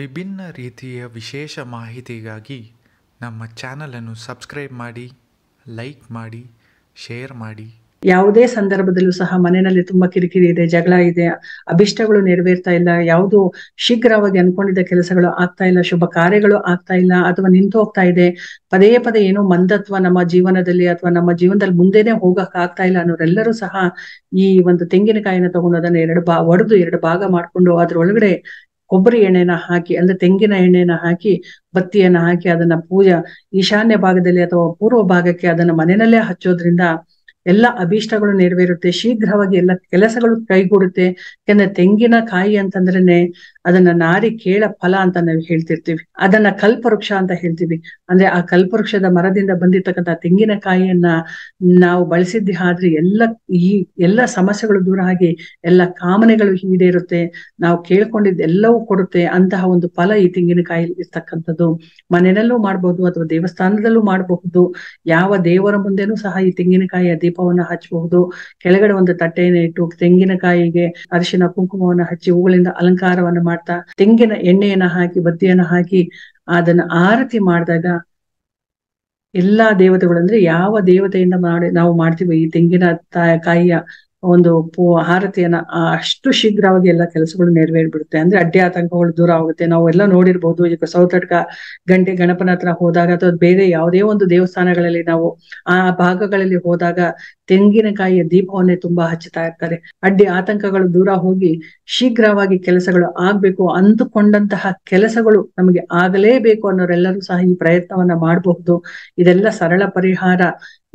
ವಿಭಿನ್ನ ರೀತಿಯ ವಿಶೇಷ ಮಾಹಿತಿಗಾಗಿ ನಮ್ಮ ಅನ್ನು ಸಬ್ಸ್ಕ್ರೈಬ್ ಮಾಡಿ ಲೈಕ್ ಮಾಡಿ ಶೇರ್ ಮಾಡಿ ಯಾವುದೇ ಸಂದರ್ಭದಲ್ಲೂ ಸಹ ಮನೆಯಲ್ಲಿ ತುಂಬಾ ಕಿರಿಕಿರಿ ಇದೆ ಜಗಳ ಇದೆ ಅಭಿಷ್ಟಗಳು ನೆರವೇರ್ತಾ ಇಲ್ಲ ಯಾವುದು ಶೀಘ್ರವಾಗಿ ಅನ್ಕೊಂಡಿದ್ದ ಕೆಲಸಗಳು ಆಗ್ತಾ ಇಲ್ಲ ಶುಭ ಕಾರ್ಯಗಳು ಆಗ್ತಾ ಇಲ್ಲ ಅಥವಾ ನಿಂತು ಹೋಗ್ತಾ ಇದೆ ಪದೇ ಪದೇ ಏನೋ ಮಂದತ್ವ ನಮ್ಮ ಜೀವನದಲ್ಲಿ ಅಥವಾ ನಮ್ಮ ಜೀವನದಲ್ಲಿ ಮುಂದೆನೆ ಹೋಗಕ್ ಆಗ್ತಾ ಇಲ್ಲ ಅನ್ನೋರೆಲ್ಲರೂ ಸಹ ಈ ಒಂದು ತೆಂಗಿನಕಾಯಿನ ತಗೊಂಡು ಅದನ್ನ ಎರಡು ಬಾ ಒಡೆದು ಎರಡು ಭಾಗ ಮಾಡ್ಕೊಂಡು ಅದ್ರೊಳಗಡೆ ಕೊಬ್ಬರಿ ಎಣ್ಣೆನ ಹಾಕಿ ಅಂದ್ರೆ ತೆಂಗಿನ ಎಣ್ಣೆನ ಹಾಕಿ ಬತ್ತಿಯನ್ನ ಹಾಕಿ ಅದನ್ನ ಪೂಜಾ ಈಶಾನ್ಯ ಭಾಗದಲ್ಲಿ ಅಥವಾ ಪೂರ್ವ ಭಾಗಕ್ಕೆ ಅದನ್ನ ಮನೆಯಲ್ಲೇ ಹಚ್ಚೋದ್ರಿಂದ ಎಲ್ಲ ಅಭೀಷ್ಟಗಳು ನೆರವೇರುತ್ತೆ ಶೀಘ್ರವಾಗಿ ಎಲ್ಲ ಕೆಲಸಗಳು ಕೈಗೂಡುತ್ತೆ ಯಾಕಂದ್ರೆ ತೆಂಗಿನ ಕಾಯಿ ಅಂತಂದ್ರೇನೆ ಅದನ್ನ ನಾರಿ ಕೇಳ ಫಲ ಅಂತ ನಾವು ಹೇಳ್ತಿರ್ತೀವಿ ಅದನ್ನ ಕಲ್ಪವೃಕ್ಷ ಅಂತ ಹೇಳ್ತೀವಿ ಅಂದ್ರೆ ಆ ಕಲ್ಪವೃಕ್ಷದ ಮರದಿಂದ ಬಂದಿರ್ತಕ್ಕಂಥ ತೆಂಗಿನಕಾಯಿಯನ್ನ ನಾವು ಬಳಸಿದ್ದೆ ಆದ್ರೆ ಎಲ್ಲ ಈ ಎಲ್ಲ ಸಮಸ್ಯೆಗಳು ದೂರ ಆಗಿ ಎಲ್ಲ ಕಾಮನೆಗಳು ಇರುತ್ತೆ ನಾವು ಕೇಳ್ಕೊಂಡಿದ್ದ ಎಲ್ಲವೂ ಕೊಡುತ್ತೆ ಅಂತಹ ಒಂದು ಫಲ ಈ ತೆಂಗಿನಕಾಯಿ ಇರ್ತಕ್ಕಂಥದ್ದು ಮನೆಯಲ್ಲೂ ಮಾಡಬಹುದು ಅಥವಾ ದೇವಸ್ಥಾನದಲ್ಲೂ ಮಾಡಬಹುದು ಯಾವ ದೇವರ ಮುಂದೆನೂ ಸಹ ಈ ತೆಂಗಿನಕಾಯಿಯ ದೀಪವನ್ನ ಹಚ್ಚಬಹುದು ಕೆಳಗಡೆ ಒಂದು ತಟ್ಟೆಯನ್ನು ಇಟ್ಟು ತೆಂಗಿನಕಾಯಿಗೆ ಅರಿಶಿನ ಕುಂಕುಮವನ್ನು ಹಚ್ಚಿ ಹೂಗಳಿಂದ ಅಲಂಕಾರವನ್ನು ಮಾಡಿ ಮಾಡ್ತಾ ತೆಂಗಿನ ಎಣ್ಣೆಯನ್ನ ಹಾಕಿ ಬತ್ತಿಯನ್ನ ಹಾಕಿ ಅದನ್ನ ಆರತಿ ಮಾಡಿದಾಗ ಎಲ್ಲಾ ದೇವತೆಗಳು ಅಂದ್ರೆ ಯಾವ ದೇವತೆಯಿಂದ ಮಾಡಿ ನಾವು ಮಾಡ್ತೀವಿ ಈ ತೆಂಗಿನ ಕಾಯಿಯ ಒಂದು ಪೂ ಆರತಿಯನ್ನ ಅಷ್ಟು ಶೀಘ್ರವಾಗಿ ಎಲ್ಲ ಕೆಲಸಗಳು ಬಿಡುತ್ತೆ ಅಂದ್ರೆ ಅಡ್ಡಿ ಆತಂಕಗಳು ದೂರ ಆಗುತ್ತೆ ನಾವು ಎಲ್ಲ ನೋಡಿರ್ಬಹುದು ಈಗ ಸೌತಡ್ಕ ಗಂಟೆ ಗಣಪನ ಹತ್ರ ಹೋದಾಗ ಅಥವಾ ಬೇರೆ ಯಾವುದೇ ಒಂದು ದೇವಸ್ಥಾನಗಳಲ್ಲಿ ನಾವು ಆ ಭಾಗಗಳಲ್ಲಿ ಹೋದಾಗ ತೆಂಗಿನಕಾಯಿಯ ದೀಪವನ್ನೇ ತುಂಬಾ ಹಚ್ಚುತ್ತಾ ಇರ್ತಾರೆ ಅಡ್ಡಿ ಆತಂಕಗಳು ದೂರ ಹೋಗಿ ಶೀಘ್ರವಾಗಿ ಕೆಲಸಗಳು ಆಗ್ಬೇಕು ಅಂದುಕೊಂಡಂತಹ ಕೆಲಸಗಳು ನಮಗೆ ಆಗಲೇಬೇಕು ಅನ್ನೋರೆಲ್ಲರೂ ಸಹ ಈ ಪ್ರಯತ್ನವನ್ನ ಮಾಡಬಹುದು ಇದೆಲ್ಲ ಸರಳ ಪರಿಹಾರ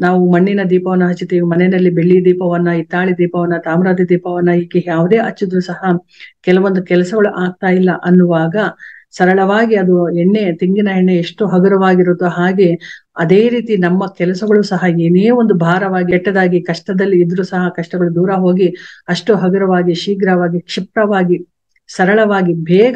ನಾವು ಮಣ್ಣಿನ ದೀಪವನ್ನ ಹಚ್ಚುತ್ತೀವಿ ಮನೆಯಲ್ಲಿ ಬೆಳ್ಳಿ ದೀಪವನ್ನ ಇತ್ತಾಳಿ ದೀಪವನ್ನ ತಾಮ್ರದ ದೀಪವನ್ನ ಈಗ ಯಾವುದೇ ಹಚ್ಚಿದ್ರು ಸಹ ಕೆಲವೊಂದು ಕೆಲಸಗಳು ಆಗ್ತಾ ಇಲ್ಲ ಅನ್ನುವಾಗ ಸರಳವಾಗಿ ಅದು ಎಣ್ಣೆ ತೆಂಗಿನ ಎಣ್ಣೆ ಎಷ್ಟು ಹಗುರವಾಗಿರುತ್ತೋ ಹಾಗೆ ಅದೇ ರೀತಿ ನಮ್ಮ ಕೆಲಸಗಳು ಸಹ ಏನೇ ಒಂದು ಭಾರವಾಗಿ ಕೆಟ್ಟದಾಗಿ ಕಷ್ಟದಲ್ಲಿ ಇದ್ರೂ ಸಹ ಕಷ್ಟಗಳು ದೂರ ಹೋಗಿ ಅಷ್ಟು ಹಗುರವಾಗಿ ಶೀಘ್ರವಾಗಿ ಕ್ಷಿಪ್ರವಾಗಿ ಸರಳವಾಗಿ ಬೇಗ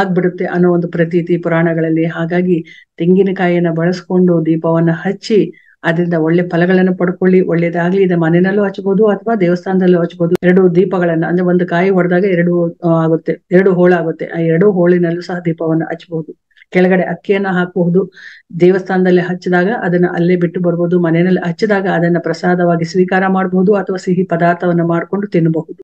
ಆಗ್ಬಿಡುತ್ತೆ ಅನ್ನೋ ಒಂದು ಪ್ರತೀತಿ ಪುರಾಣಗಳಲ್ಲಿ ಹಾಗಾಗಿ ತೆಂಗಿನಕಾಯಿಯನ್ನ ಬಳಸ್ಕೊಂಡು ದೀಪವನ್ನ ಹಚ್ಚಿ ಅದರಿಂದ ಒಳ್ಳೆ ಫಲಗಳನ್ನು ಪಡ್ಕೊಳ್ಳಿ ಒಳ್ಳೇದಾಗ್ಲಿ ಇದು ಮನೆಯಲ್ಲೂ ಹಚ್ಬಹುದು ಅಥವಾ ದೇವಸ್ಥಾನದಲ್ಲೂ ಹಚ್ಬಹುದು ಎರಡು ದೀಪಗಳನ್ನ ಅಂದ್ರೆ ಒಂದು ಕಾಯಿ ಹೊಡೆದಾಗ ಎರಡು ಆಗುತ್ತೆ ಎರಡು ಹೋಳಾಗುತ್ತೆ ಆ ಎರಡು ಹೋಳಿನಲ್ಲೂ ಸಹ ದೀಪವನ್ನು ಹಚ್ಚಬಹುದು ಕೆಳಗಡೆ ಅಕ್ಕಿಯನ್ನ ಹಾಕಬಹುದು ದೇವಸ್ಥಾನದಲ್ಲಿ ಹಚ್ಚಿದಾಗ ಅದನ್ನ ಅಲ್ಲೇ ಬಿಟ್ಟು ಬರಬಹುದು ಮನೆಯಲ್ಲಿ ಹಚ್ಚಿದಾಗ ಅದನ್ನ ಪ್ರಸಾದವಾಗಿ ಸ್ವೀಕಾರ ಮಾಡಬಹುದು ಅಥವಾ ಸಿಹಿ ಪದಾರ್ಥವನ್ನು ಮಾಡ್ಕೊಂಡು ತಿನ್ನಬಹುದು